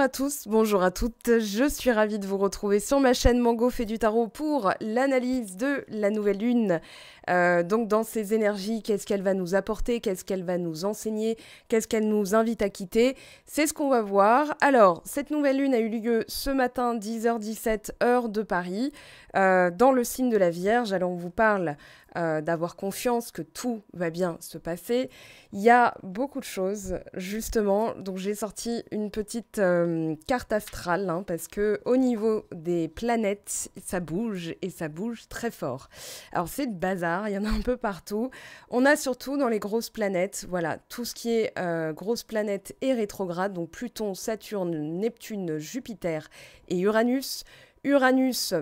Bonjour à tous, bonjour à toutes, je suis ravie de vous retrouver sur ma chaîne Mango fait du tarot pour l'analyse de la nouvelle lune. Euh, donc dans ses énergies, qu'est-ce qu'elle va nous apporter, qu'est-ce qu'elle va nous enseigner, qu'est-ce qu'elle nous invite à quitter, c'est ce qu'on va voir. Alors, cette nouvelle lune a eu lieu ce matin 10h17 heure de Paris. Euh, dans le signe de la Vierge, alors on vous parle euh, d'avoir confiance que tout va bien se passer. Il y a beaucoup de choses, justement. Donc j'ai sorti une petite euh, carte astrale, hein, parce que au niveau des planètes, ça bouge et ça bouge très fort. Alors c'est le bazar, il y en a un peu partout. On a surtout dans les grosses planètes, voilà, tout ce qui est grosses planètes et rétrograde, donc Pluton, Saturne, Neptune, Jupiter et Uranus. Uranus,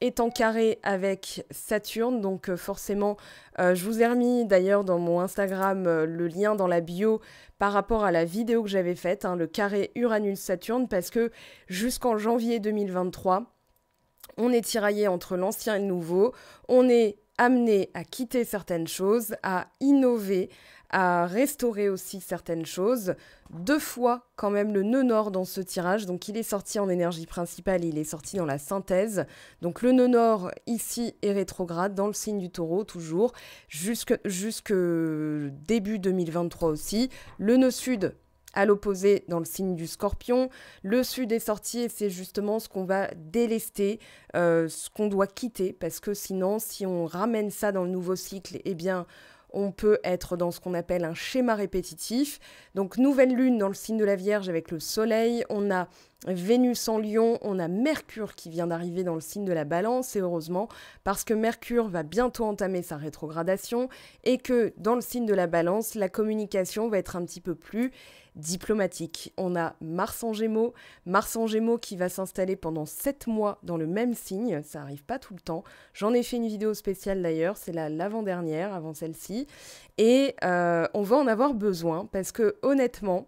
est en carré avec Saturne, donc euh, forcément, euh, je vous ai remis d'ailleurs dans mon Instagram euh, le lien dans la bio par rapport à la vidéo que j'avais faite, hein, le carré Uranus-Saturne, parce que jusqu'en janvier 2023, on est tiraillé entre l'ancien et le nouveau, on est amené à quitter certaines choses, à innover, à restaurer aussi certaines choses. Deux fois quand même le nœud nord dans ce tirage, donc il est sorti en énergie principale, il est sorti dans la synthèse. Donc le nœud nord ici est rétrograde dans le signe du taureau toujours, jusque, jusque début 2023 aussi. Le nœud sud à l'opposé dans le signe du scorpion. Le sud est sorti et c'est justement ce qu'on va délester, euh, ce qu'on doit quitter, parce que sinon, si on ramène ça dans le nouveau cycle, eh bien, on peut être dans ce qu'on appelle un schéma répétitif. Donc nouvelle lune dans le signe de la Vierge avec le Soleil, on a Vénus en Lion, on a Mercure qui vient d'arriver dans le signe de la Balance et heureusement parce que Mercure va bientôt entamer sa rétrogradation et que dans le signe de la Balance, la communication va être un petit peu plus diplomatique. On a Mars en Gémeaux, Mars en Gémeaux qui va s'installer pendant 7 mois dans le même signe, ça n'arrive pas tout le temps. J'en ai fait une vidéo spéciale d'ailleurs, c'est la l'avant-dernière avant celle-ci et euh, on va en avoir besoin parce que honnêtement,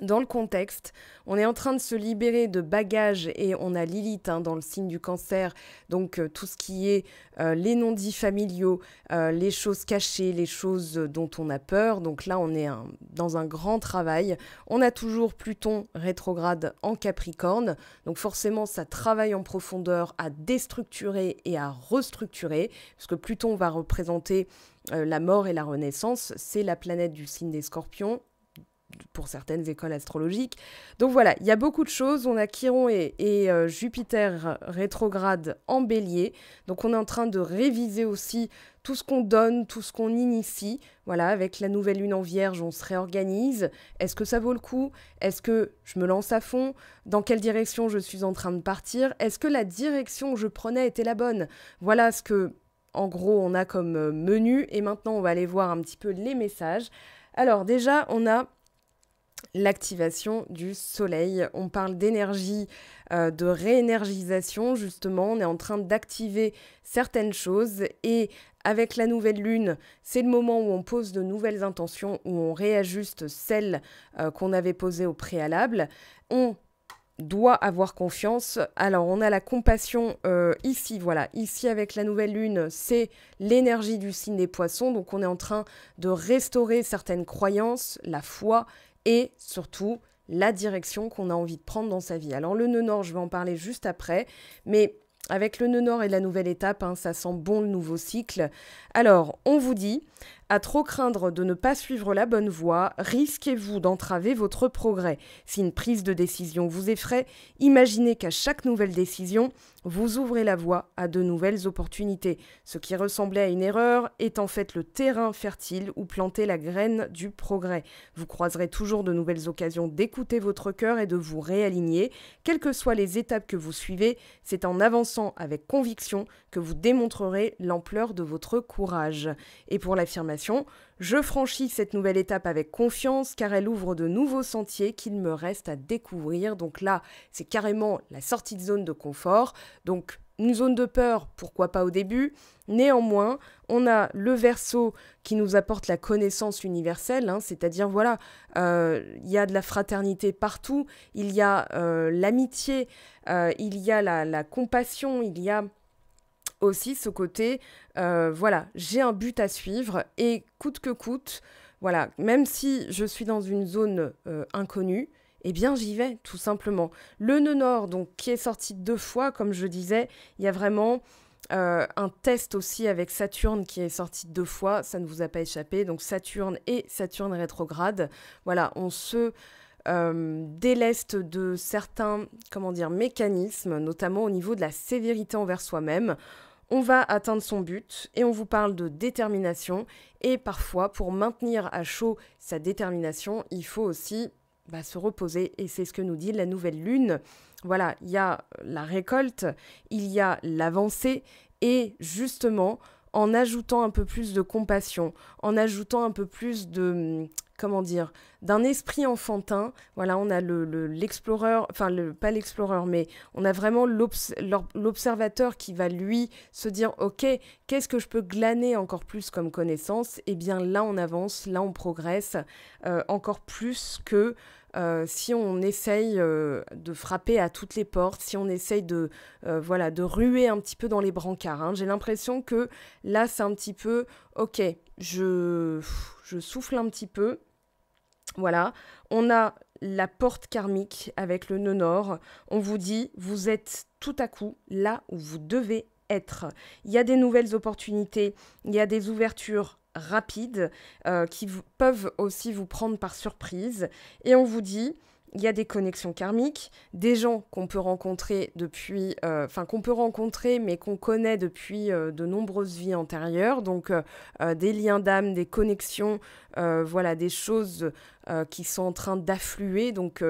dans le contexte, on est en train de se libérer de bagages et on a Lilith hein, dans le signe du cancer, donc euh, tout ce qui est euh, les non-dits familiaux, euh, les choses cachées, les choses dont on a peur. Donc là, on est dans un grand travail. On a toujours Pluton rétrograde en Capricorne, donc forcément, ça travaille en profondeur à déstructurer et à restructurer, puisque Pluton va représenter la mort et la renaissance. C'est la planète du signe des scorpions pour certaines écoles astrologiques. Donc voilà, il y a beaucoup de choses. On a Chiron et, euh, Jupiter rétrograde en bélier. Donc on est en train de réviser aussi tout ce qu'on donne, tout ce qu'on initie. Voilà, avec la nouvelle lune en vierge, on se réorganise. Est-ce que ça vaut le coup Est-ce que je me lance à fond Dans quelle direction je suis en train de partir Est-ce que la direction que je prenais était la bonne Voilà ce que, en gros, on a comme euh, menu. Et maintenant, on va aller voir un petit peu les messages. Alors déjà, on a l'activation du soleil. On parle d'énergie, euh, de réénergisation, justement. On est en train d'activer certaines choses et avec la nouvelle lune, c'est le moment où on pose de nouvelles intentions, où on réajuste celles euh, qu'on avait posées au préalable. On doit avoir confiance. Alors on a la compassion euh, ici, voilà, ici avec la nouvelle lune, c'est l'énergie du signe des poissons, donc on est en train de restaurer certaines croyances, la foi et surtout la direction qu'on a envie de prendre dans sa vie. Alors le nœud nord, je vais en parler juste après, mais avec le nœud nord et la nouvelle étape, hein, ça sent bon le nouveau cycle. Alors, on vous dit, à trop craindre de ne pas suivre la bonne voie, risquez-vous d'entraver votre progrès. Si une prise de décision vous effraie, imaginez qu'à chaque nouvelle décision, vous ouvrez la voie à de nouvelles opportunités. Ce qui ressemblait à une erreur est en fait le terrain fertile où planter la graine du progrès. Vous croiserez toujours de nouvelles occasions d'écouter votre cœur et de vous réaligner. Quelles que soient les étapes que vous suivez, c'est en avançant avec conviction que vous démontrerez l'ampleur de votre courage. Et pour l'affirmation, je franchis cette nouvelle étape avec confiance car elle ouvre de nouveaux sentiers qu'il me reste à découvrir. Donc là, c'est carrément la sortie de zone de confort. Donc une zone de peur, pourquoi pas au début. Néanmoins, on a le verso qui nous apporte la connaissance universelle, hein, c'est-à-dire voilà, euh, il y a de la fraternité partout, il y a euh, l'amitié, euh, il y a la, la, compassion, il y a aussi ce côté, voilà, j'ai un but à suivre et coûte que coûte, voilà, même si je suis dans une zone inconnue, eh bien j'y vais tout simplement. Le nœud nord, donc qui est sorti deux fois, comme je disais, il y a vraiment euh, un test aussi avec Saturne qui est sorti deux fois, ça ne vous a pas échappé. Donc Saturne et Saturne rétrograde. Voilà, on se euh, déleste de certains, comment dire, mécanismes, notamment au niveau de la sévérité envers soi-même. On va atteindre son but et on vous parle de détermination. Et parfois, pour maintenir à chaud sa détermination, il faut aussi va se reposer. Et c'est ce que nous dit la nouvelle lune. Voilà, il y a la récolte, il y a l'avancée, et justement, en ajoutant un peu plus de compassion, en ajoutant un peu plus de, comment dire, d'un esprit enfantin. Voilà, on a l'exploreur, enfin, pas l'explorateur, mais on a vraiment l'observateur qui va, lui, se dire, OK, qu'est-ce que je peux glaner encore plus comme connaissance Eh bien, là, on avance, là, on progresse euh, encore plus que... Euh, si on essaye euh, de frapper à toutes les portes, si on essaye de, voilà, de ruer un petit peu dans les brancards. Hein. J'ai l'impression que là, c'est un petit peu, ok, je, souffle un petit peu. Voilà, on a la porte karmique avec le nœud nord. On vous dit, vous êtes tout à coup là où vous devez être. Il y a des nouvelles opportunités, il y a des ouvertures rapides euh, qui peuvent aussi vous prendre par surprise. Et on vous dit, il y a des connexions karmiques, des gens qu'on peut rencontrer depuis, euh, enfin qu'on peut rencontrer mais qu'on connaît depuis euh, de nombreuses vies antérieures, donc euh, des liens d'âme, des connexions, voilà, des choses qui sont en train d'affluer. Donc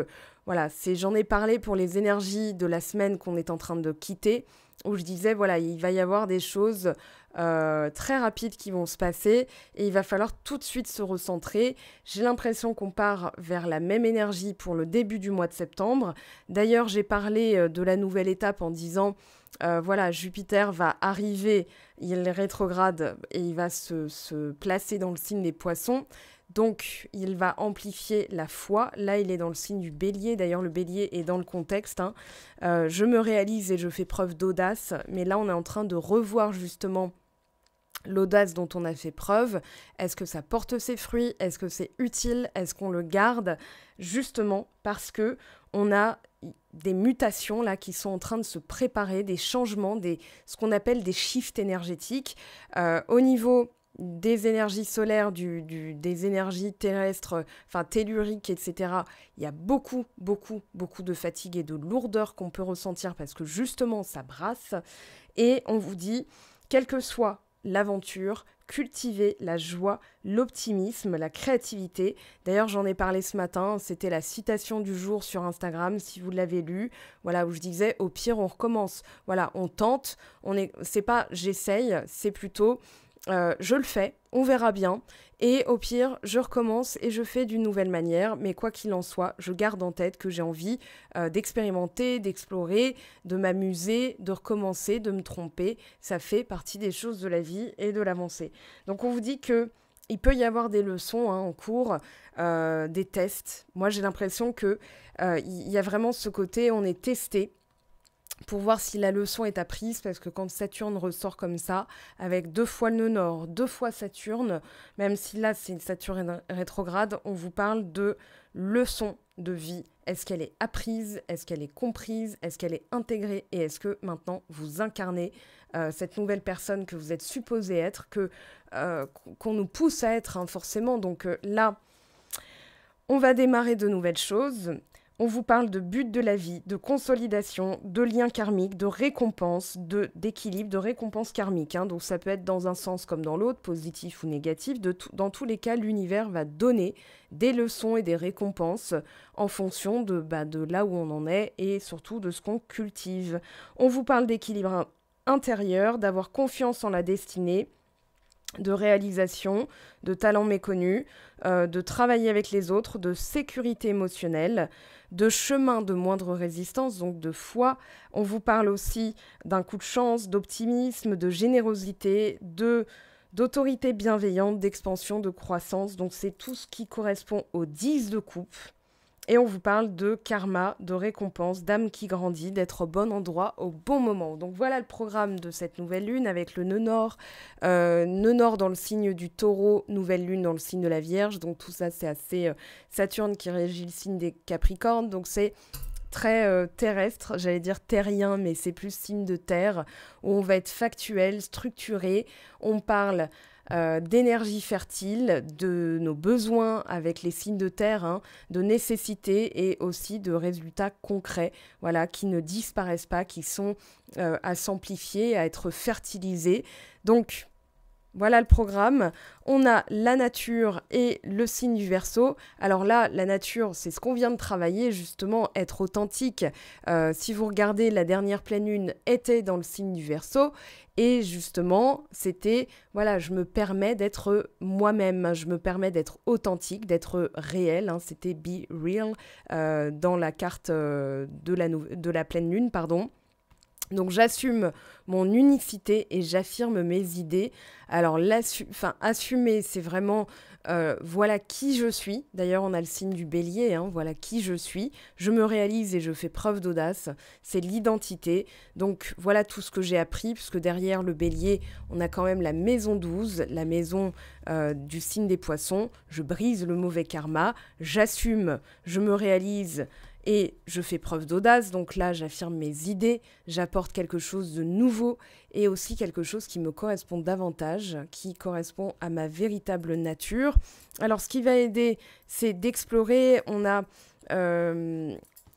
voilà, c'est j'en ai parlé pour les énergies de la semaine qu'on est en train de quitter, où je disais voilà, il va y avoir des choses euh, très rapides qui vont se passer et il va falloir tout de suite se recentrer. J'ai l'impression qu'on part vers la même énergie pour le début du mois de septembre. D'ailleurs, j'ai parlé euh, de la nouvelle étape en disant euh, voilà, Jupiter va arriver, il rétrograde et il va se, placer dans le signe des poissons. Donc, il va amplifier la foi. Là, il est dans le signe du bélier. D'ailleurs, le bélier est dans le contexte. Hein. je me réalise et je fais preuve d'audace. Mais là, on est en train de revoir justement l'audace dont on a fait preuve, est-ce que ça porte ses fruits, est-ce que c'est utile, est-ce qu'on le garde, justement parce que on a des mutations là qui sont en train de se préparer, des changements, des ce qu'on appelle des shifts énergétiques euh, au niveau des énergies solaires, des énergies terrestres, enfin telluriques, etc. Il y a beaucoup, beaucoup, beaucoup de fatigue et de lourdeur qu'on peut ressentir parce que justement ça brasse. Et on vous dit, quel que soit l'aventure, cultiver la joie, l'optimisme, la créativité. D'ailleurs, j'en ai parlé ce matin, c'était la citation du jour sur Instagram si vous l'avez lue, Voilà, où je disais au pire on recommence. Voilà, on tente, on est c'est pas j'essaye, c'est plutôt euh, je le fais, on verra bien. Et au pire, je recommence et je fais d'une nouvelle manière. Mais quoi qu'il en soit, je garde en tête que j'ai envie euh, d'expérimenter, d'explorer, de m'amuser, de recommencer, de me tromper. Ça fait partie des choses de la vie et de l'avancée. Donc on vous dit que il peut y avoir des leçons hein, en cours, euh, des tests. Moi, j'ai l'impression que il y a vraiment ce côté, on est testé pour voir si la leçon est apprise, parce que quand Saturne ressort comme ça, avec deux fois le nord, deux fois Saturne, même si là c'est une Saturne rétrograde, on vous parle de leçon de vie. Est-ce qu'elle est apprise Est-ce qu'elle est comprise Est-ce qu'elle est intégrée Et est-ce que maintenant vous incarnez euh, cette nouvelle personne que vous êtes supposé être, que euh, qu'on nous pousse à être hein, forcément Donc euh, là, on va démarrer de nouvelles choses. On vous parle de but de la vie, de consolidation, de lien karmique, de récompense, de d'équilibre, de récompense karmique. Hein. donc ça peut être dans un sens comme dans l'autre, positif ou négatif. dans tous les cas, l'univers va donner des leçons et des récompenses en fonction de, bah, de là où on en est et surtout de ce qu'on cultive. On vous parle d'équilibre intérieur, d'avoir confiance en la destinée, de réalisation, de talents méconnus, euh, de travailler avec les autres, de sécurité émotionnelle, de chemin de moindre résistance, donc de foi. On vous parle aussi d'un coup de chance, d'optimisme, de générosité, de d'autorité bienveillante, d'expansion, de croissance. Donc c'est tout ce qui correspond aux 10 de coupe. Et on vous parle de karma, de récompense, d'âme qui grandit, d'être au bon endroit au bon moment. Donc voilà le programme de cette nouvelle lune avec le nœud nord, euh, nœud nord dans le signe du taureau, nouvelle lune dans le signe de la Vierge. Donc tout ça c'est assez euh, Saturne qui régit le signe des Capricornes. Donc c'est très euh, terrestre, j'allais dire terrien, mais c'est plus signe de terre, où on va être factuel, structuré, on parle euh, d'énergie fertile, de nos besoins avec les signes de terre, hein, de nécessité et aussi de résultats concrets, voilà, qui ne disparaissent pas, qui sont euh, à s'amplifier, à être fertilisés. Donc, voilà le programme. On a la nature et le signe du verso. Alors là, la nature, c'est ce qu'on vient de travailler, justement, être authentique. Euh, si vous regardez, la dernière pleine lune était dans le signe du verso. Et justement, c'était, voilà, je me permets d'être moi-même, hein. je me permets d'être authentique, d'être réel. Hein. c'était Be Real euh, dans la carte euh, de, la de la pleine lune, pardon. Donc j'assume mon unicité et j'affirme mes idées. Alors enfin, assumer, c'est vraiment euh, voilà qui je suis. D'ailleurs, on a le signe du bélier, hein, voilà qui je suis. Je me réalise et je fais preuve d'audace. C'est l'identité. Donc voilà tout ce que j'ai appris, puisque derrière le bélier, on a quand même la maison 12, la maison euh, du signe des poissons. Je brise le mauvais karma, j'assume, je me réalise et je fais preuve d'audace, donc là j'affirme mes idées, j'apporte quelque chose de nouveau et aussi quelque chose qui me correspond davantage, qui correspond à ma véritable nature. Alors ce qui va aider, c'est d'explorer, on a... Euh,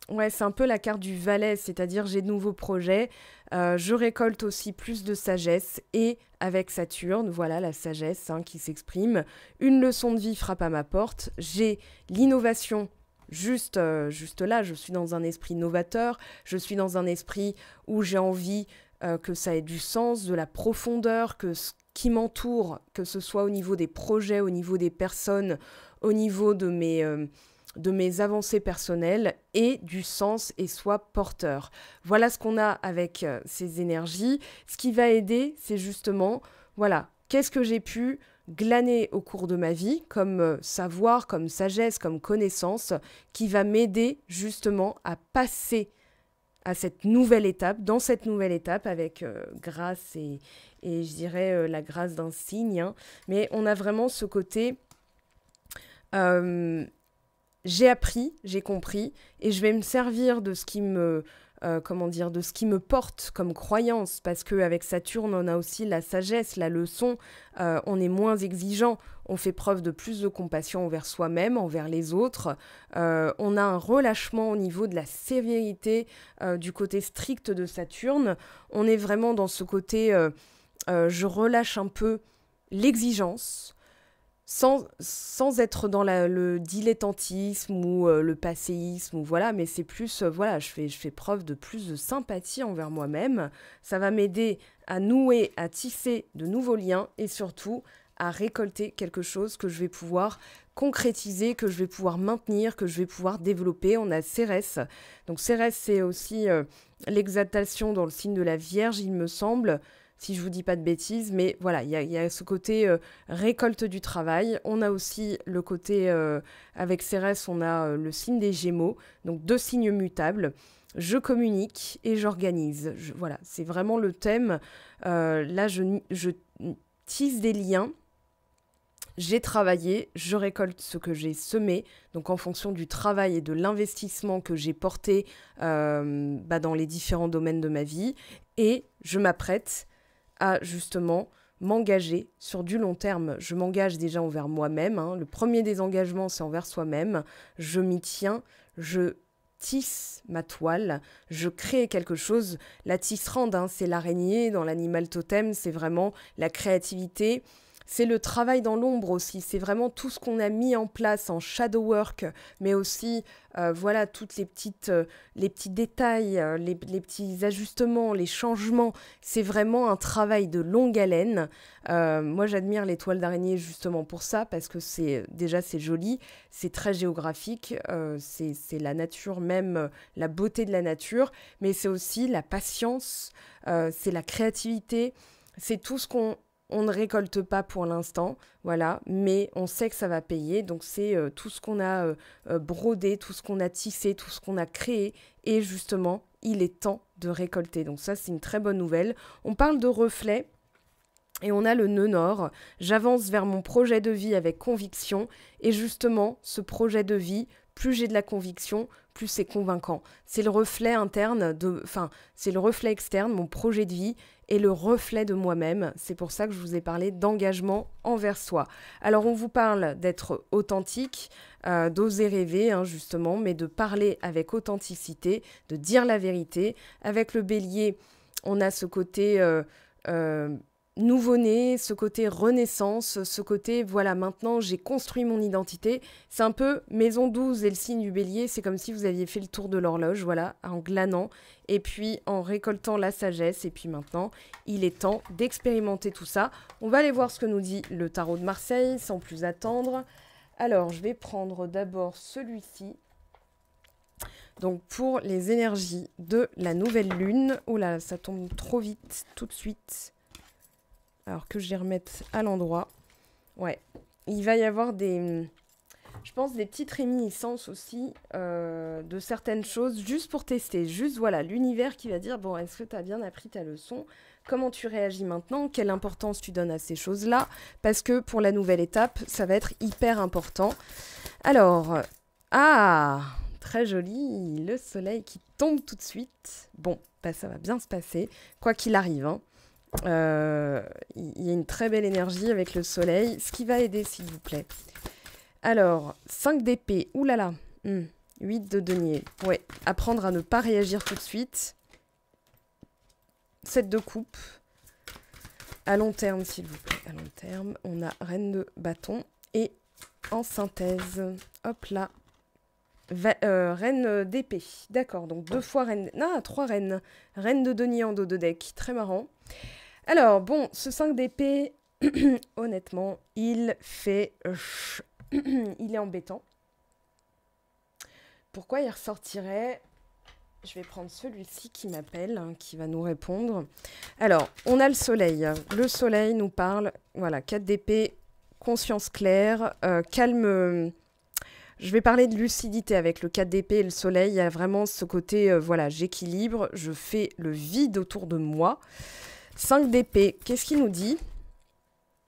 ouais, c'est un peu la carte du valet, c'est-à-dire j'ai de nouveaux projets, euh, je récolte aussi plus de sagesse et avec Saturne, voilà la sagesse hein, qui s'exprime, une leçon de vie frappe à ma porte, j'ai l'innovation Juste, euh, juste là, je suis dans un esprit novateur, je suis dans un esprit où j'ai envie euh, que ça ait du sens, de la profondeur, que ce qui m'entoure, que ce soit au niveau des projets, au niveau des personnes, au niveau de mes, euh, de mes avancées personnelles, ait du sens et soit porteur. Voilà ce qu'on a avec ces énergies. Ce qui va aider, c'est justement, voilà, qu'est-ce que j'ai pu glaner au cours de ma vie comme euh, savoir, comme sagesse, comme connaissance qui va m'aider justement à passer à cette nouvelle étape, dans cette nouvelle étape avec euh, grâce et, et, je dirais euh, la grâce d'un signe. Hein. Mais on a vraiment ce côté, j'ai appris, j'ai compris et je vais me servir de ce qui me euh, comment dire, de ce qui me porte comme croyance, parce qu'avec Saturne, on a aussi la sagesse, la leçon, euh, on est moins exigeant, on fait preuve de plus de compassion envers soi-même, envers les autres, euh, on a un relâchement au niveau de la sévérité, du côté strict de Saturne, on est vraiment dans ce côté, je relâche un peu l'exigence, sans, sans être dans le dilettantisme ou euh, le passéisme voilà, mais c'est plus, euh, voilà, je fais, je fais preuve de plus de sympathie envers moi-même. Ça va m'aider à nouer, à tisser de nouveaux liens et surtout à récolter quelque chose que je vais pouvoir concrétiser, que je vais pouvoir maintenir, que je vais pouvoir développer. On a Cérès. Donc Cérès, c'est aussi euh, l'exaltation dans le signe de la Vierge, il me semble si je vous dis pas de bêtises, mais voilà, il y, a, ce côté euh, récolte du travail. On a aussi le côté, euh, avec Cérès, on a euh, le signe des Gémeaux, donc deux signes mutables. Je communique et j'organise. Voilà, c'est vraiment le thème. là, je, je tisse des liens. J'ai travaillé, je récolte ce que j'ai semé. Donc en fonction du travail et de l'investissement que j'ai porté bah, dans les différents domaines de ma vie, et je m'apprête à justement m'engager sur du long terme. Je m'engage déjà envers moi-même. Hein. Le premier des engagements, c'est envers soi-même. Je m'y tiens. Je tisse ma toile, je crée quelque chose. La tisserande, hein, c'est l'araignée dans l'animal totem, c'est vraiment la créativité, c'est le travail dans l'ombre aussi, c'est vraiment tout ce qu'on a mis en place en shadow work, mais aussi euh, voilà toutes les petites euh, les petits détails, euh, les, petits ajustements, les changements. C'est vraiment un travail de longue haleine. moi, j'admire l'étoile d'araignée justement pour ça parce que c'est déjà c'est joli, c'est très géographique, c'est la nature même, la beauté de la nature, mais c'est aussi la patience, c'est la créativité, c'est tout ce qu'on on ne récolte pas pour l'instant, voilà, mais on sait que ça va payer. Donc c'est euh, tout ce qu'on a euh, euh, brodé, tout ce qu'on a tissé, tout ce qu'on a créé. Et justement, il est temps de récolter. Donc ça, c'est une très bonne nouvelle. On parle de reflets. Et on a le nœud nord. J'avance vers mon projet de vie avec conviction. Et justement, ce projet de vie, plus j'ai de la conviction, plus c'est convaincant. C'est le reflet interne de, enfin, c'est le reflet externe, mon projet de vie et le reflet de moi-même. C'est pour ça que je vous ai parlé d'engagement envers soi. Alors on vous parle d'être authentique, euh, d'oser rêver hein, justement, mais de parler avec authenticité, de dire la vérité. Avec le bélier, on a ce côté euh, euh, nouveau-né, ce côté renaissance, ce côté voilà, maintenant j'ai construit mon identité. C'est un peu maison 12 et le signe du bélier, c'est comme si vous aviez fait le tour de l'horloge, voilà, en glanant et puis en récoltant la sagesse. Et puis maintenant, il est temps d'expérimenter tout ça. On va aller voir ce que nous dit le tarot de Marseille sans plus attendre. Alors, je vais prendre d'abord celui-ci. Donc pour les énergies de la nouvelle lune, oh là, ça tombe trop vite tout de suite. Alors que je les remette à l'endroit. Ouais. Il va y avoir des... Je pense des petites réminiscences aussi euh, de certaines choses, juste pour tester. Juste, voilà, l'univers qui va dire, bon, est-ce que tu as bien appris ta leçon Comment tu réagis maintenant Quelle importance tu donnes à ces choses-là Parce que pour la nouvelle étape, ça va être hyper important. Alors, ah Très joli, le soleil qui tombe tout de suite. Bon, bah, ça va bien se passer, quoi qu'il arrive. Hein. Euh, il y a une très belle énergie avec le soleil. Ce qui va aider, s'il vous plaît. Alors, 5 d'épée. Oulala. là 8 hmm. de denier. Ouais. Apprendre à ne pas réagir tout de suite. 7 de coupe. À long terme, s'il vous plaît. À long terme. On a reine de bâton. Et en synthèse. Hop là. Euh, reine d'épée. D'accord, donc deux fois reine... Non, trois reines. Reine de Denis en dos de deck. Très marrant. Alors, bon, ce 5 d'épée, honnêtement, il fait... il est embêtant. Pourquoi il ressortirait Je vais prendre celui-ci qui m'appelle, hein, qui va nous répondre. Alors, on a le soleil. Le soleil nous parle, voilà, 4 d'épée, conscience claire, euh, calme je vais parler de lucidité avec le 4 d'épée et le soleil. Il y a vraiment ce côté, euh, voilà, j'équilibre, je fais le vide autour de moi. 5 d'épée, qu'est-ce qu'il nous dit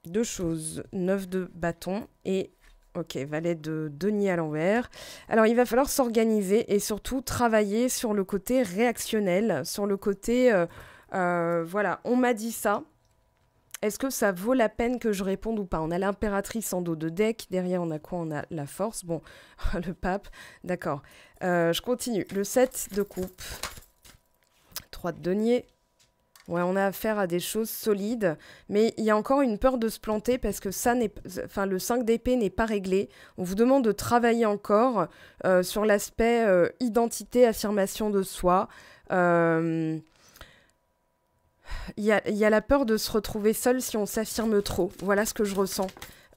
Deux choses, 9 de bâton et Ok, valet de Denis à l'envers. Alors, il va falloir s'organiser et surtout travailler sur le côté réactionnel, sur le côté, euh, euh, voilà, on m'a dit ça, est-ce que ça vaut la peine que je réponde ou pas On a l'impératrice en dos de deck, derrière on a quoi On a la force, bon, le pape, d'accord. Euh, je continue, le 7 de coupe, 3 de denier. Ouais, on a affaire à des choses solides, mais il y a encore une peur de se planter parce que ça n'est, enfin, le 5 d'épée n'est pas réglé. On vous demande de travailler encore euh, sur l'aspect euh, identité, affirmation de soi. Euh, il y a, la peur de se retrouver seul si on s'affirme trop. Voilà ce que je ressens.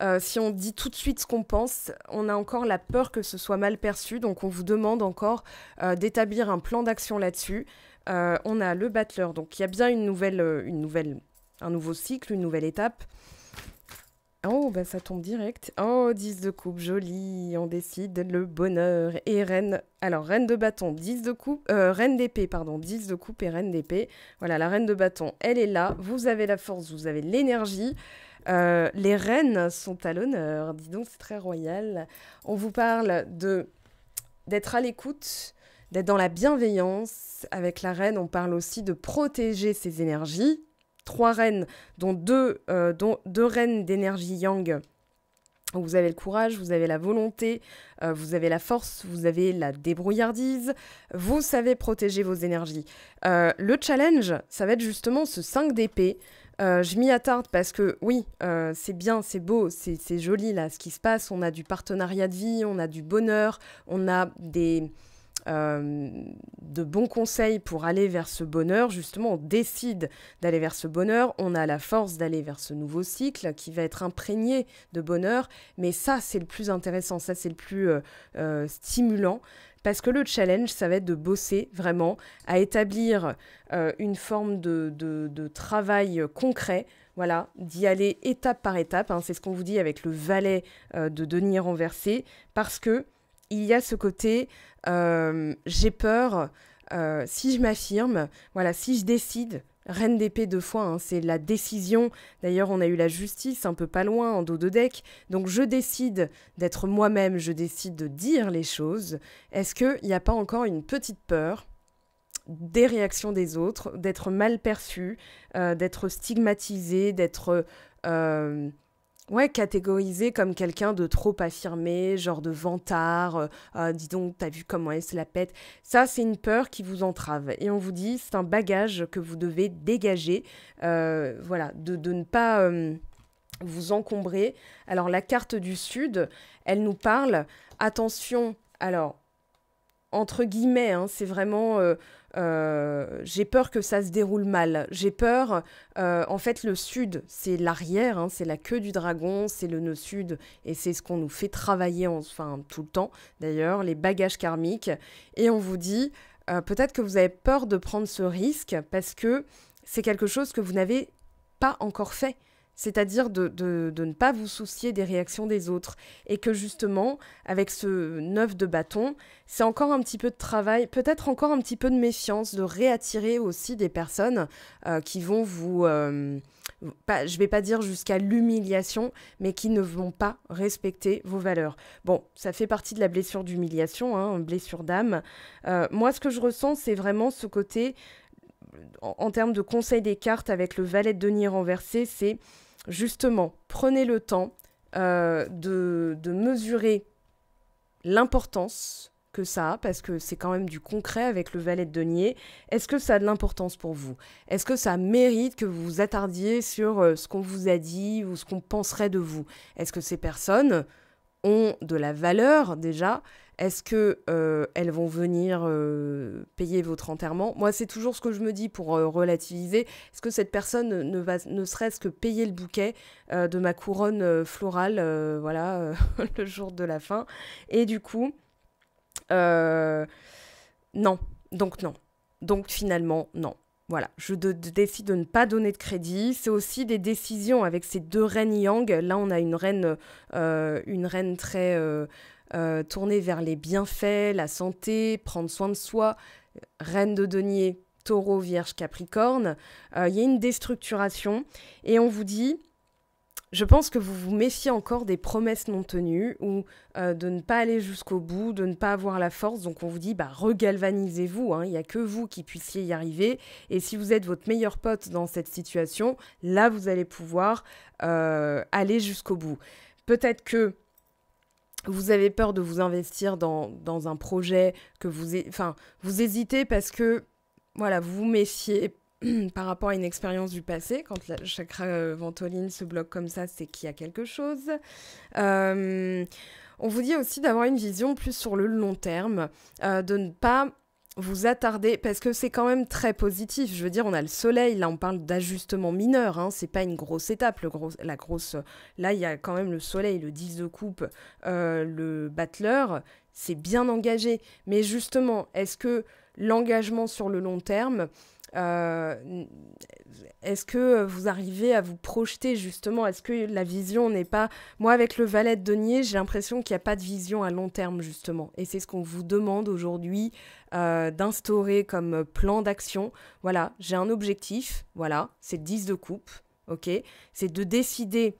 Euh, si on dit tout de suite ce qu'on pense, on a encore la peur que ce soit mal perçu, donc on vous demande encore euh, d'établir un plan d'action là-dessus. Euh, on a le battleur, donc il y a bien une nouvelle, une nouvelle, un nouveau cycle, une nouvelle étape. Oh, bah, ça tombe direct. Oh, 10 de coupe, joli. On décide le bonheur. Et reine. Alors, reine de bâton, 10 de coupe. Euh, reine d'épée, pardon. 10 de coupe et reine d'épée. Voilà, la reine de bâton, elle est là. Vous avez la force, vous avez l'énergie. Euh, les reines sont à l'honneur. Dis donc, c'est très royal. On vous parle de d'être à l'écoute, d'être dans la bienveillance. Avec la reine, on parle aussi de protéger ses énergies trois reines, dont deux, euh, dont deux reines d'énergie yang. Vous avez le courage, vous avez la volonté, euh, vous avez la force, vous avez la débrouillardise, vous savez protéger vos énergies. Euh, le challenge, ça va être justement ce 5 d'épée. je m'y attarde parce que oui, c'est bien, c'est beau, c'est joli là ce qui se passe. On a du partenariat de vie, on a du bonheur, on a des, euh, de bons conseils pour aller vers ce bonheur. Justement, on décide d'aller vers ce bonheur, on a la force d'aller vers ce nouveau cycle qui va être imprégné de bonheur. Mais ça, c'est le plus intéressant, ça, c'est le plus euh, euh, stimulant. Parce que le challenge, ça va être de bosser vraiment à établir une forme de, travail concret voilà, d'y aller étape par étape. Hein. c'est ce qu'on vous dit avec le valet de Denis renversé, parce que il y a ce côté euh, j'ai peur euh, si je m'affirme, voilà, si je décide. Reine d'épée deux fois, hein, c'est la décision. D'ailleurs, on a eu la justice un peu pas loin en dos de deck. Donc, je décide d'être moi-même, je décide de dire les choses. Est-ce qu'il n'y a pas encore une petite peur des réactions des autres, d'être mal perçu, euh, d'être stigmatisé, d'être Ouais, catégorisé comme quelqu'un de trop affirmé, genre de vantard, euh, euh, dis donc, t'as vu comment elle se la pète. Ça, c'est une peur qui vous entrave. Et on vous dit, c'est un bagage que vous devez dégager, euh, voilà, de, ne pas vous encombrer. Alors, la carte du Sud, elle nous parle, attention, alors, entre guillemets, hein, c'est vraiment euh, j'ai peur que ça se déroule mal. J'ai peur, euh, en fait, le sud, c'est l'arrière, hein, c'est la queue du dragon, c'est le nœud sud, et c'est ce qu'on nous fait travailler, enfin, tout le temps, d'ailleurs, les bagages karmiques. Et on vous dit, euh, peut-être que vous avez peur de prendre ce risque parce que c'est quelque chose que vous n'avez pas encore fait c'est-à-dire de, ne pas vous soucier des réactions des autres, et que justement, avec ce neuf de bâton, c'est encore un petit peu de travail, peut-être encore un petit peu de méfiance, de réattirer aussi des personnes euh, qui vont vous, je euh, pas, je vais pas dire jusqu'à l'humiliation, mais qui ne vont pas respecter vos valeurs. Bon, ça fait partie de la blessure d'humiliation, hein, blessure d'âme. Euh, moi, ce que je ressens, c'est vraiment ce côté, en, en termes de conseil des cartes avec le valet de denier renversé, c'est justement, prenez le temps euh, de, mesurer l'importance que ça a, parce que c'est quand même du concret avec le valet de denier. Est-ce que ça a de l'importance pour vous Est-ce que ça mérite que vous vous attardiez sur euh, ce qu'on vous a dit ou ce qu'on penserait de vous Est-ce que ces personnes ont de la valeur déjà est-ce que euh, elles vont venir euh, payer votre enterrement Moi, c'est toujours ce que je me dis pour euh, relativiser. Est-ce que cette personne ne va, ne serait-ce que payer le bouquet de ma couronne florale, voilà, le jour de la fin Et du coup, non. Donc non. Donc finalement, non. Voilà, je décide de ne pas donner de crédit. C'est aussi des décisions avec ces deux reines yang. Là, on a une reine, une reine très, euh, tourner vers les bienfaits, la santé, prendre soin de soi, reine de denier, taureau, vierge, capricorne, euh, il y a une déstructuration et on vous dit... Je pense que vous vous méfiez encore des promesses non tenues ou euh, de ne pas aller jusqu'au bout, de ne pas avoir la force. Donc on vous dit, bah, regalvanisez-vous, hein. il n'y a que vous qui puissiez y arriver. Et si vous êtes votre meilleur pote dans cette situation, là, vous allez pouvoir aller jusqu'au bout. Peut-être que vous avez peur de vous investir dans, dans un projet que vous, enfin, vous hésitez parce que voilà, vous vous méfiez par rapport à une expérience du passé. Quand la chakra euh, ventoline se bloque comme ça, c'est qu'il y a quelque chose. Euh, on vous dit aussi d'avoir une vision plus sur le long terme, euh, de ne pas vous attardez, parce que c'est quand même très positif. Je veux dire, on a le soleil, là on parle d'ajustement mineur, hein, c'est pas une grosse étape. Le gros, la grosse, là il y a quand même le soleil, le 10 de coupe, euh, le battleur, c'est bien engagé. Mais justement, est-ce que l'engagement sur le long terme, euh, est-ce que vous arrivez à vous projeter justement Est-ce que la vision n'est pas... Moi, avec le valet de denier, j'ai l'impression qu'il n'y a pas de vision à long terme, justement. Et c'est ce qu'on vous demande aujourd'hui euh, d'instaurer comme plan d'action. Voilà, j'ai un objectif, voilà, c'est 10 de coupe, ok C'est de décider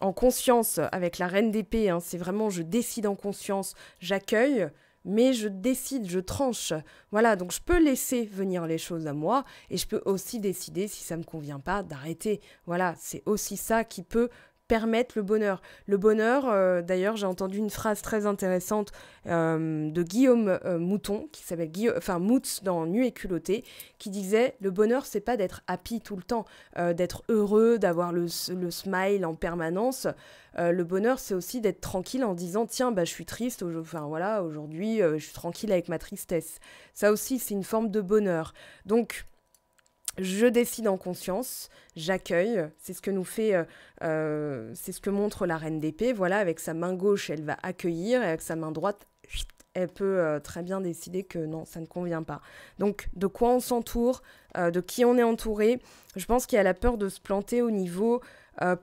en conscience avec la reine d'épée, hein, c'est vraiment je décide en conscience, j'accueille, mais je décide, je tranche. Voilà, donc je peux laisser venir les choses à moi et je peux aussi décider si ça me convient pas d'arrêter. Voilà, c'est aussi ça qui peut permettre le bonheur. Le bonheur, euh, d'ailleurs, j'ai entendu une phrase très intéressante euh, de Guillaume euh, Mouton, qui s'appelle Guillaume, enfin Moutz dans Nu et culotté, qui disait le bonheur, c'est pas d'être happy tout le temps, d'être heureux, d'avoir le, smile en permanence. le bonheur, c'est aussi d'être tranquille en disant tiens, bah je suis triste, enfin voilà, aujourd'hui, je suis tranquille avec ma tristesse. Ça aussi, c'est une forme de bonheur. Donc je décide en conscience, j'accueille, c'est ce que nous fait, euh, euh, c'est ce que montre la reine d'épée, voilà, avec sa main gauche, elle va accueillir, et avec sa main droite, elle peut euh, très bien décider que non, ça ne convient pas. Donc, de quoi on s'entoure, de qui on est entouré, je pense qu'il y a la peur de se planter au niveau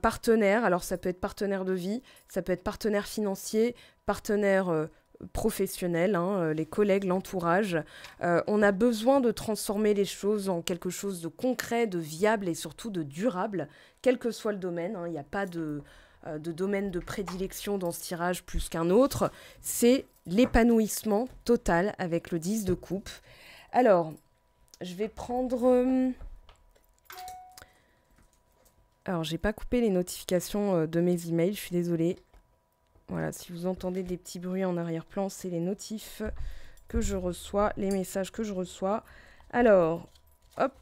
partenaire, alors ça peut être partenaire de vie, ça peut être partenaire financier, partenaire professionnels, hein, euh, les collègues, l'entourage. Euh, on a besoin de transformer les choses en quelque chose de concret, de viable et surtout de durable, quel que soit le domaine. Hein. Il n'y a pas euh, de, domaine de prédilection dans ce tirage plus qu'un autre. C'est l'épanouissement total avec le 10 de coupe. Alors, je vais prendre... Alors, j'ai pas coupé les notifications de mes emails, je suis désolée. Voilà, si vous entendez des petits bruits en arrière-plan, c'est les notifs que je reçois, les messages que je reçois. Alors, hop,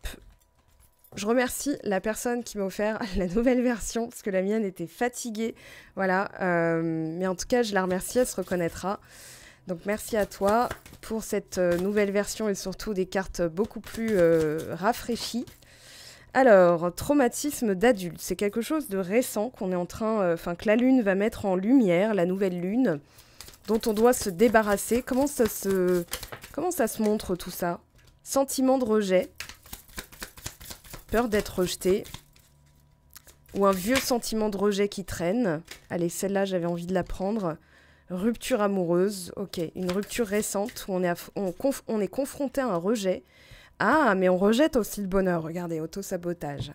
je remercie la personne qui m'a offert la nouvelle version parce que la mienne était fatiguée. Voilà, euh, mais en tout cas, je la remercie, elle se reconnaîtra. Donc merci à toi pour cette euh, nouvelle version et surtout des cartes beaucoup plus euh, rafraîchies. Alors, traumatisme d'adulte, c'est quelque chose de récent qu'on est en train, euh, enfin que la Lune va mettre en lumière, la nouvelle Lune, dont on doit se débarrasser. Comment ça se, comment ça se montre tout ça Sentiment de rejet, peur d'être rejeté, ou un vieux sentiment de rejet qui traîne. Allez, celle-là, j'avais envie de la prendre. Rupture amoureuse, ok, une rupture récente où on est confronté à un rejet ah, mais on rejette aussi le bonheur. Regardez, auto-sabotage.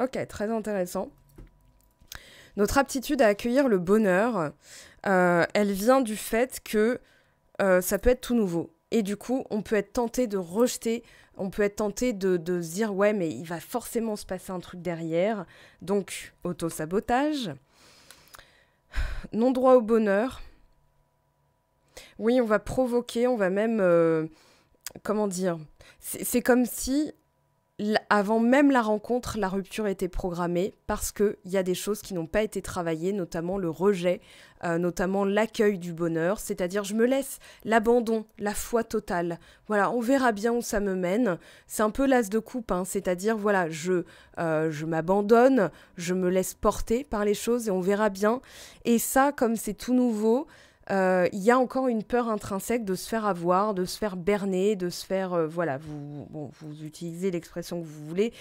Ok, très intéressant. Notre aptitude à accueillir le bonheur, euh, elle vient du fait que euh, ça peut être tout nouveau. Et du coup, on peut être tenté de rejeter, on peut être tenté de, dire ouais, mais il va forcément se passer un truc derrière. Donc, auto-sabotage. Non-droit au bonheur. Oui, on va provoquer, on va même. Euh, comment dire c'est comme si, avant même la rencontre, la rupture était programmée parce qu'il y a des choses qui n'ont pas été travaillées, notamment le rejet, euh, notamment l'accueil du bonheur, c'est-à-dire je me laisse l'abandon, la foi totale. Voilà, on verra bien où ça me mène. C'est un peu l'as de coupe, hein. c'est-à-dire voilà, je, euh, je m'abandonne, je me laisse porter par les choses et on verra bien. Et ça, comme c'est tout nouveau, euh, il y a encore une peur intrinsèque de se faire avoir, de se faire berner, de se faire... Euh, voilà, vous, utilisez l'expression que vous voulez.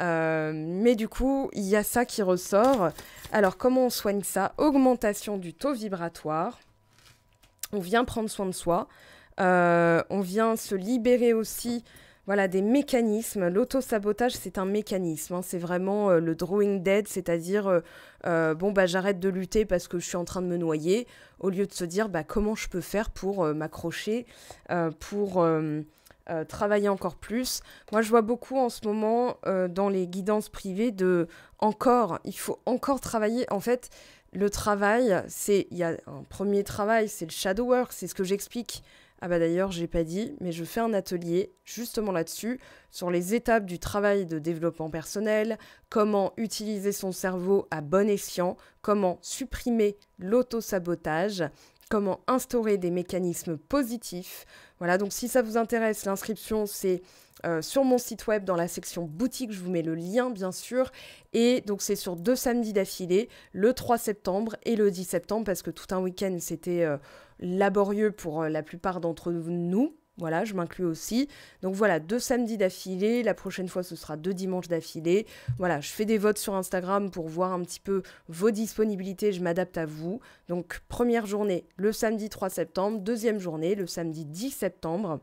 Euh, mais du coup, il y a ça qui ressort. Alors, comment on soigne ça Augmentation du taux vibratoire. On vient prendre soin de soi. on vient se libérer aussi voilà, des mécanismes. L'auto-sabotage, c'est un mécanisme. Hein. C'est vraiment euh, le drawing dead, c'est-à-dire, euh, euh, bon, bah, j'arrête de lutter parce que je suis en train de me noyer, au lieu de se dire, bah, comment je peux faire pour m'accrocher, pour travailler encore plus. Moi, je vois beaucoup en ce moment dans les guidances privées de encore, il faut encore travailler. En fait, le travail, c'est, il y a un premier travail, c'est le shadow work, c'est ce que j'explique ah bah d'ailleurs, j'ai pas dit, mais je fais un atelier justement là-dessus, sur les étapes du travail de développement personnel, comment utiliser son cerveau à bon escient, comment supprimer l'autosabotage comment instaurer des mécanismes positifs. Voilà, donc si ça vous intéresse, l'inscription, c'est euh, sur mon site web dans la section boutique, je vous mets le lien bien sûr. Et donc c'est sur deux samedis d'affilée, le 3 septembre et le 10 septembre, parce que tout un week-end c'était euh, laborieux pour euh, la plupart d'entre nous. Voilà, je m'inclus aussi. Donc voilà, deux samedis d'affilée. La prochaine fois, ce sera deux dimanches d'affilée. Voilà, je fais des votes sur Instagram pour voir un petit peu vos disponibilités. Je m'adapte à vous. Donc première journée, le samedi 3 septembre. Deuxième journée, le samedi 10 septembre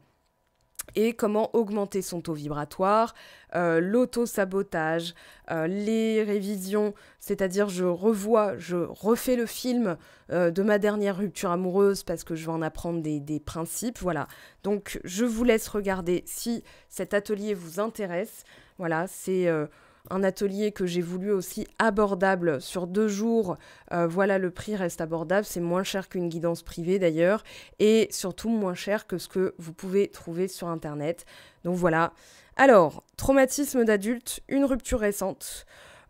et comment augmenter son taux vibratoire, euh, l'auto-sabotage, euh, les révisions, c'est-à-dire je revois, je refais le film euh, de ma dernière rupture amoureuse parce que je veux en apprendre des, des principes, voilà. Donc je vous laisse regarder si cet atelier vous intéresse, voilà, c'est un atelier que j'ai voulu aussi abordable sur deux jours. Euh, voilà, le prix reste abordable, c'est moins cher qu'une guidance privée d'ailleurs, et surtout moins cher que ce que vous pouvez trouver sur Internet. Donc voilà. Alors, traumatisme d'adulte, une rupture récente.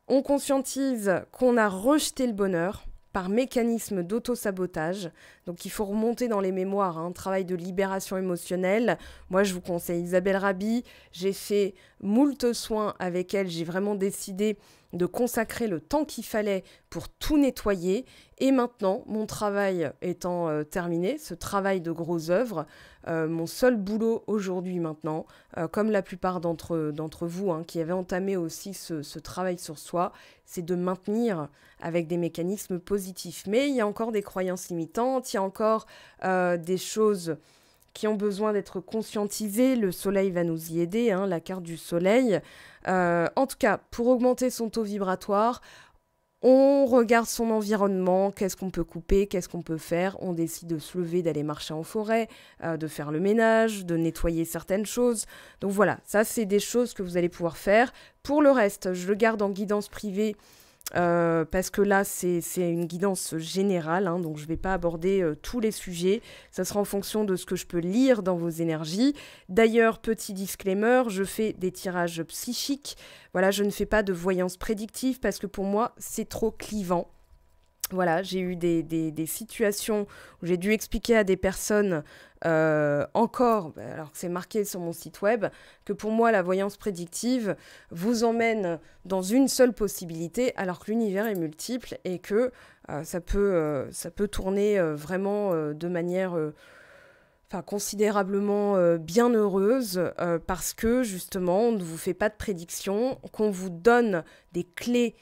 On conscientise qu'on a rejeté le bonheur, par mécanisme d'auto-sabotage. Donc il faut remonter dans les mémoires, un hein. travail de libération émotionnelle. Moi je vous conseille Isabelle Rabi, j'ai fait moult soins avec elle, j'ai vraiment décidé de consacrer le temps qu'il fallait pour tout nettoyer. Et maintenant, mon travail étant euh, terminé, ce travail de grosse œuvres euh, mon seul boulot aujourd'hui maintenant, euh, comme la plupart d'entre vous hein, qui avez entamé aussi ce, ce travail sur soi, c'est de maintenir avec des mécanismes positifs. Mais il y a encore des croyances limitantes, il y a encore des choses qui ont besoin d'être conscientisés. Le soleil va nous y aider, hein, la carte du soleil. Euh, en tout cas, pour augmenter son taux vibratoire, on regarde son environnement, qu'est-ce qu'on peut couper, qu'est-ce qu'on peut faire. On décide de se lever, d'aller marcher en forêt, euh, de faire le ménage, de nettoyer certaines choses. Donc voilà, ça c'est des choses que vous allez pouvoir faire. Pour le reste, je le garde en guidance privée euh, parce que là, c'est une guidance générale, hein, donc je ne vais pas aborder euh, tous les sujets. Ça sera en fonction de ce que je peux lire dans vos énergies. D'ailleurs, petit disclaimer, je fais des tirages psychiques. Voilà, je ne fais pas de voyance prédictive parce que pour moi, c'est trop clivant. Voilà, j'ai eu des, situations où j'ai dû expliquer à des personnes euh, encore, bah, alors que c'est marqué sur mon site web, que pour moi la voyance prédictive vous emmène dans une seule possibilité, alors que l'univers est multiple et que euh, euh, ça, peut, tourner vraiment de manière considérablement bien heureuse parce que justement on ne vous fait pas de prédiction, qu'on vous donne des clés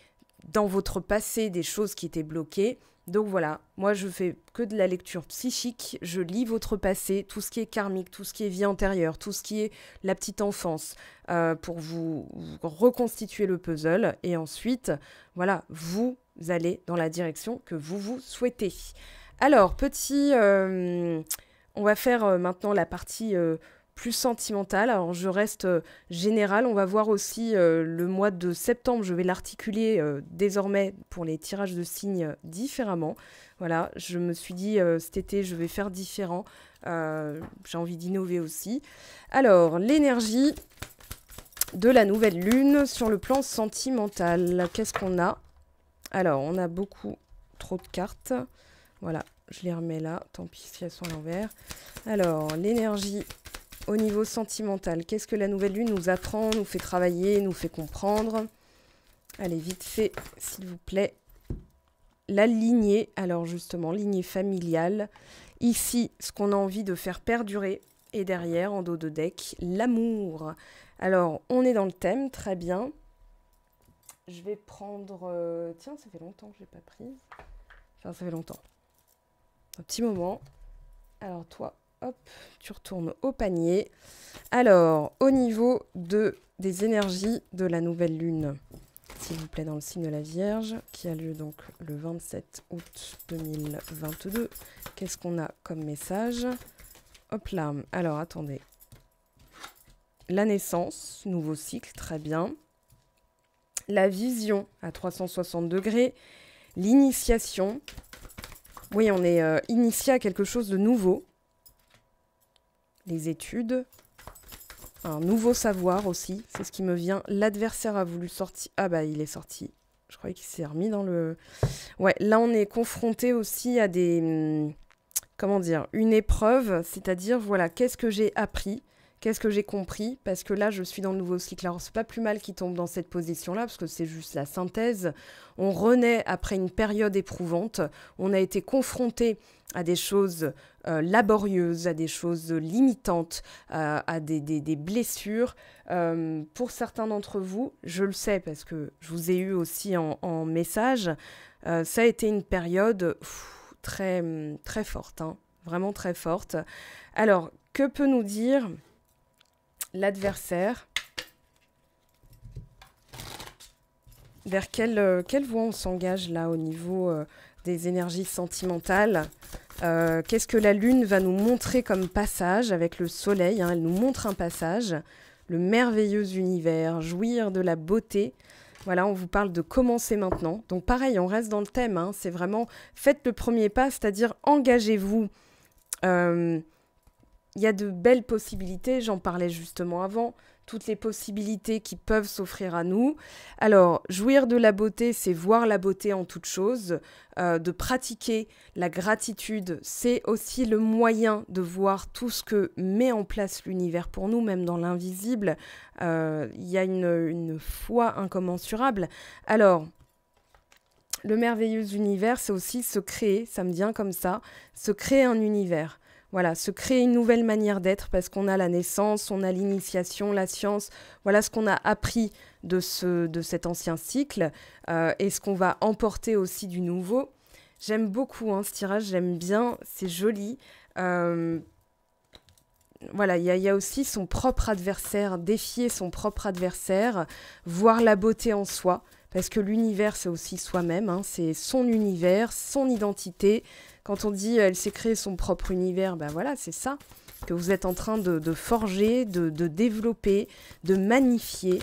dans votre passé, des choses qui étaient bloquées donc voilà, moi je fais que de la lecture psychique, je lis votre passé, tout ce qui est karmique, tout ce qui est vie antérieure, tout ce qui est la petite enfance, euh, pour vous reconstituer le puzzle. Et ensuite, voilà, vous allez dans la direction que vous vous souhaitez. Alors, petit... Euh, on va faire euh, maintenant la partie plus sentimentale. Alors je reste général. Euh, générale, on va voir aussi euh, le mois de septembre, je vais l'articuler euh, désormais pour les tirages de signes différemment. Voilà, je me suis dit cet été je vais faire différent, j'ai envie d'innover aussi. Alors l'énergie de la nouvelle lune sur le plan sentimental, qu'est-ce qu'on a Alors on a beaucoup trop de cartes, voilà. Je les remets là, tant pis si elles sont à l'envers. Alors, l'énergie au niveau sentimental, qu'est-ce que la nouvelle lune nous apprend, nous fait travailler, nous fait comprendre Allez, vite fait, s'il vous plaît. La lignée, alors justement, lignée familiale. Ici, ce qu'on a envie de faire perdurer. Et derrière, en dos de deck, l'amour. Alors, on est dans le thème, très bien. Je vais prendre... Euh, tiens, ça fait longtemps que je n'ai pas prise. Enfin, ça fait longtemps. Un petit moment. Alors, toi, Hop, tu retournes au panier. Alors, au niveau de, des énergies de la nouvelle lune, s'il vous plaît, dans le signe de la Vierge, qui a lieu donc le 27 août 2022, qu'est-ce qu'on a comme message Hop là, alors attendez. La naissance, nouveau cycle, très bien. La vision à 360 degrés. L'initiation. Oui, on est euh, initié à quelque chose de nouveau les études, un nouveau savoir aussi, c'est ce qui me vient. L'adversaire a voulu sortir. Ah bah il est sorti. Je croyais qu'il s'est remis dans le. Ouais, là on est confronté aussi à des. Hum, comment dire Une épreuve, c'est-à-dire voilà, qu'est-ce que j'ai appris Qu'est-ce que j'ai compris Parce que là, je suis dans le nouveau cycle. Alors, c'est pas plus mal qu'il tombe dans cette position-là, parce que c'est juste la synthèse. On renaît après une période éprouvante. On a été confronté à des choses euh, laborieuses, à des choses limitantes, euh, à des, blessures. Euh, pour certains d'entre vous, je le sais, parce que je vous ai eu aussi en, message, ça a été une période très, très forte, hein. vraiment très forte. Alors, que peut nous dire l'adversaire. Vers quelle, euh, quelle voie on s'engage là au niveau euh, des énergies sentimentales euh, Qu'est-ce que la Lune va nous montrer comme passage avec le Soleil hein? Elle nous montre un passage, le merveilleux univers, jouir de la beauté. Voilà, on vous parle de commencer maintenant. Donc pareil, on reste dans le thème. Hein. C'est vraiment faites le premier pas, c'est-à-dire engagez-vous il y a de belles possibilités, j'en parlais justement avant, toutes les possibilités qui peuvent s'offrir à nous. Alors, jouir de la beauté, c'est voir la beauté en toute chose, euh, de pratiquer la gratitude, c'est aussi le moyen de voir tout ce que met en place l'univers pour nous, même dans l'invisible. Euh, il y a une, une foi incommensurable. Alors, le merveilleux univers, c'est aussi se créer, ça me vient comme ça, se créer un univers. Voilà, se créer une nouvelle manière d'être parce qu'on a la naissance, on a l'initiation, la science, voilà ce qu'on a appris de, ce, de cet ancien cycle euh, et ce qu'on va emporter aussi du nouveau. J'aime beaucoup hein, ce tirage, j'aime bien, c'est joli. Euh, voilà, il y, a aussi son propre adversaire, défier son propre adversaire, voir la beauté en soi, parce que l'univers, c'est aussi soi-même, hein, c'est son univers, son identité, quand on dit elle s'est créée son propre univers, ben voilà, c'est ça que vous êtes en train de, forger, de, développer, de magnifier.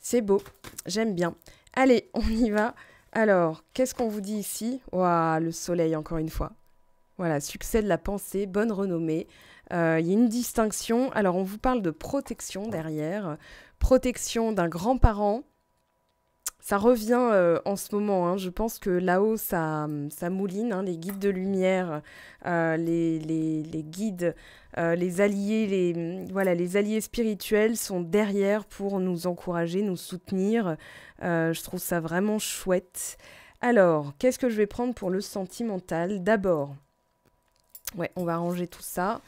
C'est beau, j'aime bien. Allez, on y va. Alors, qu'est-ce qu'on vous dit ici Waouh, le soleil encore une fois. Voilà, succès de la pensée, bonne renommée. Euh, il y a une distinction. Alors, on vous parle de protection derrière. Protection d'un grand-parent, ça revient euh, en ce moment. Hein. Je pense que là-haut, ça, mouline. Hein, les guides de lumière, euh, les, guides, euh, les alliés, les, voilà, les alliés spirituels sont derrière pour nous encourager, nous soutenir. je trouve ça vraiment chouette. Alors, qu'est-ce que je vais prendre pour le sentimental D'abord, ouais, on va ranger tout ça.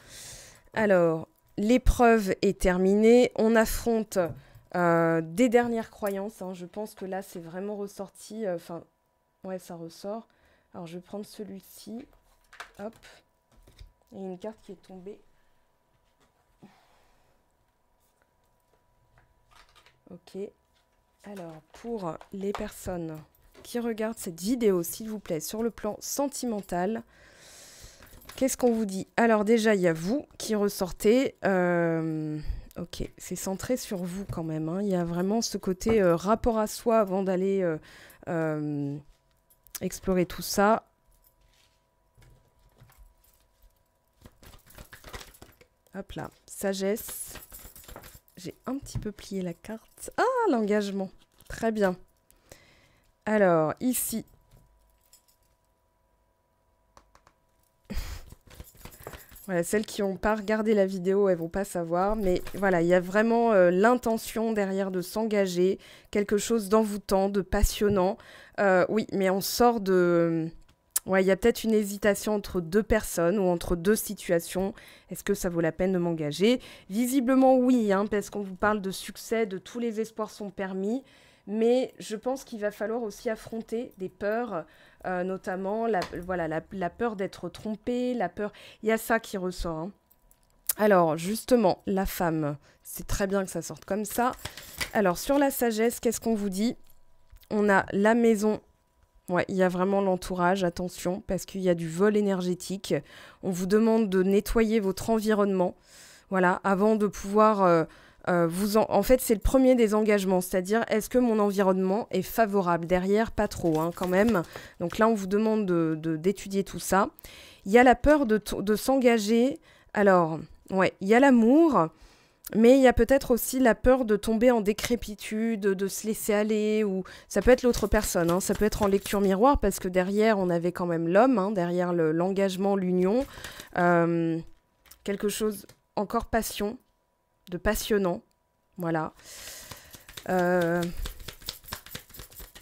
Alors, l'épreuve est terminée. On affronte euh, des dernières croyances, hein, je pense que là c'est vraiment ressorti, euh, enfin ouais ça ressort. Alors je vais prendre celui-ci, hop, il une carte qui est tombée. Ok, alors pour les personnes qui regardent cette vidéo, s'il vous plaît, sur le plan sentimental, qu'est-ce qu'on vous dit Alors déjà il y a vous qui ressortez. Euh ok, c'est centré sur vous quand même. Hein. Il y a vraiment ce côté euh, rapport à soi avant d'aller euh, euh, explorer tout ça. Hop là, sagesse. J'ai un petit peu plié la carte. Ah, l'engagement. Très bien. Alors, ici, celles qui n'ont pas regardé la vidéo, elles vont pas savoir. Mais voilà, il y a vraiment euh, l'intention derrière de s'engager, quelque chose d'envoûtant, de passionnant. Euh, oui, mais on sort de... Ouais, il y a peut-être une hésitation entre deux personnes ou entre deux situations. Est-ce que ça vaut la peine de m'engager Visiblement oui, hein, parce qu'on vous parle de succès, de tous les espoirs sont permis. Mais je pense qu'il va falloir aussi affronter des peurs, euh, notamment la, voilà, la, peur d'être trompée, la peur. Il y a ça qui ressort. Hein. Alors, justement, la femme, c'est très bien que ça sorte comme ça. Alors, sur la sagesse, qu'est-ce qu'on vous dit On a la maison. Ouais, il y a vraiment l'entourage, attention, parce qu'il y a du vol énergétique. On vous demande de nettoyer votre environnement. Voilà, avant de pouvoir. Euh, euh, en, fait, c'est le premier des engagements, c'est-à-dire est-ce que mon environnement est favorable Derrière, pas trop, hein, quand même. Donc là, on vous demande d'étudier tout ça. Il y a la peur de, s'engager. Alors, ouais, il y a l'amour, mais il y a peut-être aussi la peur de tomber en décrépitude, de se laisser aller, ou ça peut être l'autre personne, hein. ça peut être en lecture miroir, parce que derrière, on avait quand même l'homme, hein, derrière l'engagement, l'union. Euh, quelque chose encore passion, de passionnant. Voilà. Euh,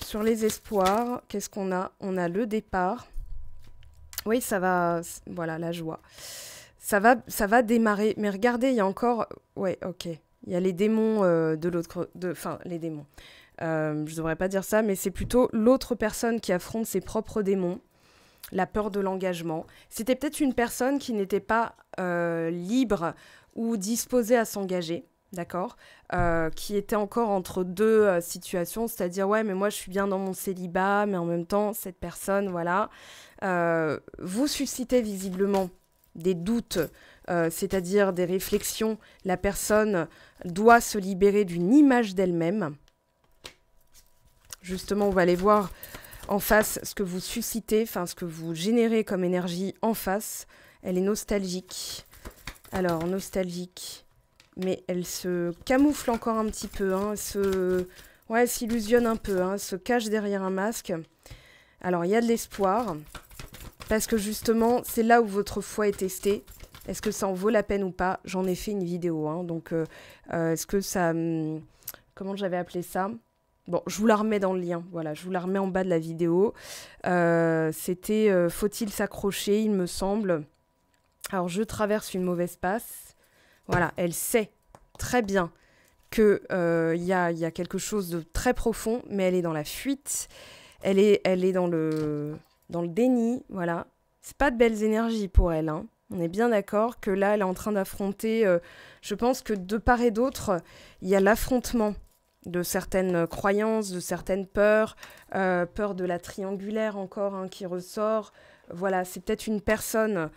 sur les espoirs, qu'est-ce qu'on a On a le départ. Oui, ça va. Voilà, la joie. Ça va, ça va démarrer. Mais regardez, il y a encore. Ouais, ok. Il y a les démons euh, de l'autre. de Enfin, les démons. Euh, je ne devrais pas dire ça, mais c'est plutôt l'autre personne qui affronte ses propres démons, la peur de l'engagement. C'était peut-être une personne qui n'était pas libre ou disposée à s'engager, d'accord euh, Qui était encore entre deux euh, situations, c'est-à-dire, ouais, mais moi je suis bien dans mon célibat, mais en même temps, cette personne, voilà. Euh, vous suscitez visiblement des doutes, c'est-à-dire des réflexions. La personne doit se libérer d'une image d'elle-même. Justement, on va aller voir en face, ce que vous suscitez, enfin ce que vous générez comme énergie en face, elle est nostalgique. Alors, nostalgique. Mais elle se camoufle encore un petit peu. Hein, elle se... Ouais, s'illusionne un peu. Hein, elle se cache derrière un masque. Alors, il y a de l'espoir. Parce que justement, c'est là où votre foi est testée. Est-ce que ça en vaut la peine ou pas J'en ai fait une vidéo. Hein, donc, euh, euh, est-ce que ça... Hum, comment j'avais appelé ça Bon, je vous la remets dans le lien. Voilà, je vous la remets en bas de la vidéo. Euh, c'était Faut-il s'accrocher, il me semble. Alors je traverse une mauvaise passe. Voilà, elle sait très bien qu'il euh, y, a, quelque chose de très profond, mais elle est dans la fuite, elle est, elle dans, le, dans le déni, voilà. C'est pas de belles énergies pour elle, hein. On est bien d'accord que là, elle est en train d'affronter, euh, je pense que de part et d'autre, il y a l'affrontement de certaines croyances, de certaines peurs, euh, peur de la triangulaire encore hein, qui ressort. Voilà, c'est peut-être une personne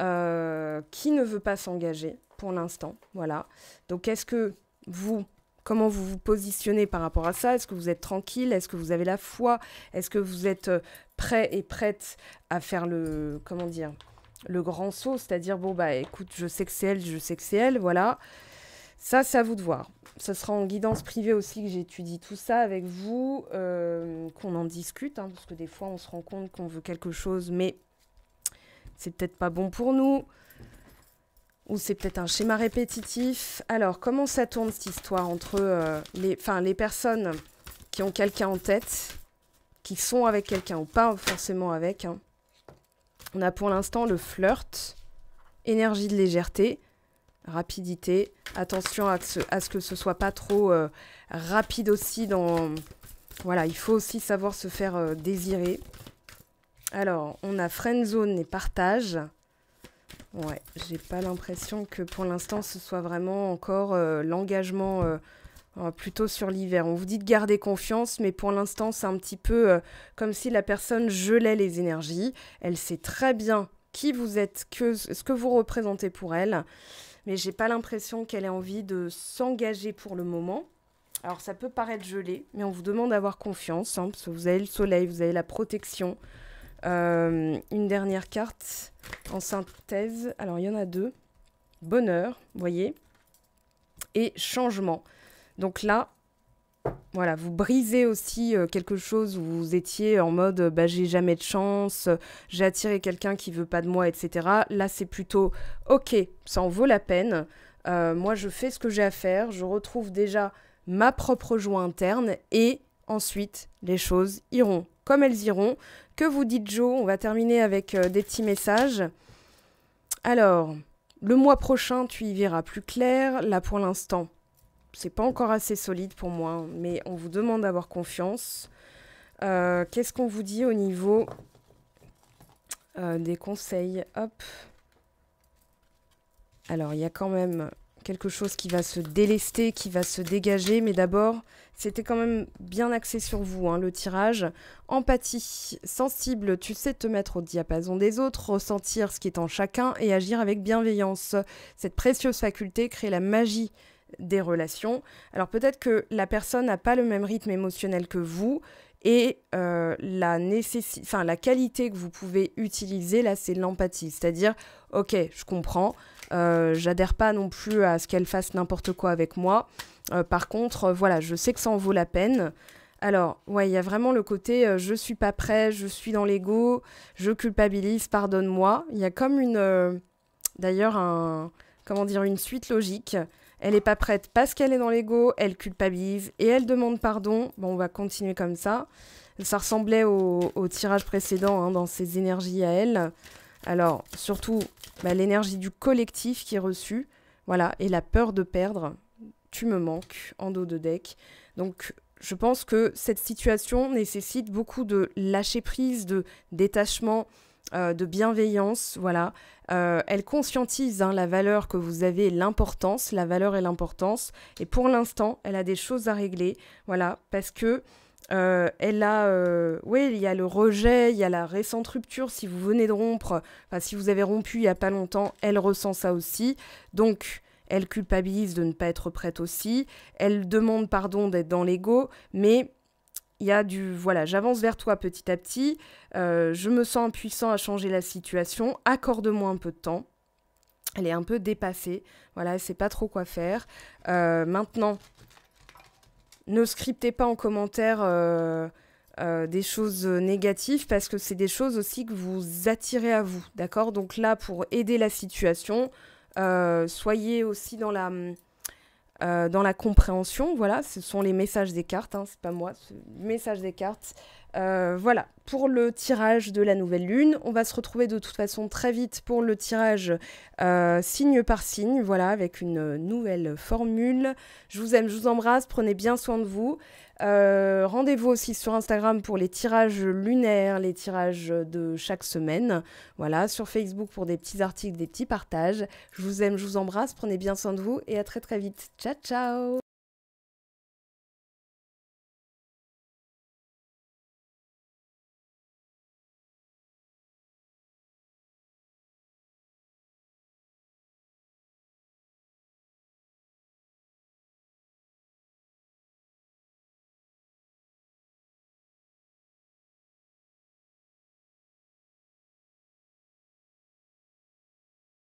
euh, qui ne veut pas s'engager pour l'instant. Voilà. Donc est-ce que vous, comment vous vous positionnez par rapport à ça Est-ce que vous êtes tranquille Est-ce que vous avez la foi Est-ce que vous êtes euh, prêt et prête à faire le comment dire le grand saut, c'est-à-dire bon bah écoute, je sais que c'est elle, je sais que c'est elle, voilà. Ça, c'est à vous de voir. Ce sera en guidance privée aussi que j'étudie tout ça avec vous, euh, qu'on en discute, hein, parce que des fois on se rend compte qu'on veut quelque chose, mais c'est peut-être pas bon pour nous. Ou c'est peut-être un schéma répétitif. Alors, comment ça tourne cette histoire entre euh, les, les personnes qui ont quelqu'un en tête, qui sont avec quelqu'un ou pas forcément avec hein. On a pour l'instant le flirt, énergie de légèreté, rapidité. Attention à, ce, à ce que ce soit pas trop euh, rapide aussi dans... Voilà, il faut aussi savoir se faire euh, désirer. Alors, on a friendzone et partage. Ouais, j'ai pas l'impression que pour l'instant ce soit vraiment encore euh, l'engagement euh, euh, plutôt sur l'hiver. On vous dit de garder confiance, mais pour l'instant c'est un petit peu comme si la personne gelait les énergies. Elle sait très bien qui vous êtes, que, ce que vous représentez pour elle, mais j'ai pas l'impression qu'elle ait envie de s'engager pour le moment. Alors ça peut paraître gelé, mais on vous demande d'avoir confiance, hein, parce que vous avez le soleil, vous avez la protection, euh, une dernière carte en synthèse. Alors, il y en a deux. Bonheur, voyez. Et changement. Donc là, voilà, vous brisez aussi euh, quelque chose où vous étiez en mode bah, j'ai jamais de chance, j'ai attiré quelqu'un qui veut pas de moi, etc. Là, c'est plutôt ok, ça en vaut la peine. Euh, moi, je fais ce que j'ai à faire, je retrouve déjà ma propre joie interne et ensuite les choses iront comme elles iront. Que vous dites Joe On va terminer avec euh, des petits messages. Alors, le mois prochain, tu y verras plus clair. Là, pour l'instant, c'est pas encore assez solide pour moi, mais on vous demande d'avoir confiance. Euh, qu'est-ce qu'on vous dit au niveau euh, des conseils Hop. Alors, il y a quand même quelque chose qui va se délester, qui va se dégager. Mais d'abord, c'était quand même bien axé sur vous, hein, le tirage. Empathie, sensible, tu sais te mettre au diapason des autres, ressentir ce qui est en chacun et agir avec bienveillance. Cette précieuse faculté crée la magie des relations. Alors peut-être que la personne n'a pas le même rythme émotionnel que vous. Et euh, la, enfin la qualité que vous pouvez utiliser, là, c'est l'empathie. C'est-à-dire, ok, je comprends, euh, j'adhère pas non plus à ce qu'elle fasse n'importe quoi avec moi. Euh, par contre, euh, voilà, je sais que ça en vaut la peine. Alors, ouais, il y a vraiment le côté je suis pas prêt, je suis dans l'ego, je culpabilise, pardonne-moi. Il y a comme une. D'ailleurs, un. Comment dire Une suite logique. Elle n'est pas prête parce qu'elle est dans l'ego, elle culpabilise et elle demande pardon. Bon, on va continuer comme ça. Ça ressemblait au, tirage précédent hein, dans ses énergies à elle. Alors, surtout, bah, l'énergie du collectif qui est reçue, voilà, et la peur de perdre, tu me manques en dos de deck. Donc, je pense que cette situation nécessite beaucoup de lâcher prise, de détachement, euh, de bienveillance, voilà. Euh, elle conscientise hein, la valeur que vous avez, l'importance, la valeur et l'importance. Et pour l'instant, elle a des choses à régler, voilà, parce que euh, elle a, euh, oui, il y a le rejet, il y a la récente rupture. Si vous venez de rompre, enfin, si vous avez rompu il n'y a pas longtemps, elle ressent ça aussi. Donc, elle culpabilise de ne pas être prête aussi. Elle demande pardon d'être dans l'ego, mais il y a du voilà, j'avance vers toi petit à petit. Euh, je me sens impuissant à changer la situation. Accorde-moi un peu de temps. Elle est un peu dépassée. Voilà, elle sait pas trop quoi faire. maintenant, ne scriptez pas en commentaire euh, euh, des choses négatives parce que c'est des choses aussi que vous attirez à vous, d'accord Donc là, pour aider la situation, euh, soyez aussi dans la euh, dans la compréhension. Voilà, ce sont les messages des cartes, hein, c'est pas moi, messages des cartes. Euh, voilà, pour le tirage de la nouvelle lune, on va se retrouver de toute façon très vite pour le tirage euh, signe par signe, voilà, avec une nouvelle formule. Je vous aime, je vous embrasse, prenez bien soin de vous. Euh, rendez-vous aussi sur Instagram pour les tirages lunaires, les tirages de chaque semaine. Voilà, sur Facebook pour des petits articles, des petits partages. Je vous aime, je vous embrasse, prenez bien soin de vous et à très très vite. Ciao ciao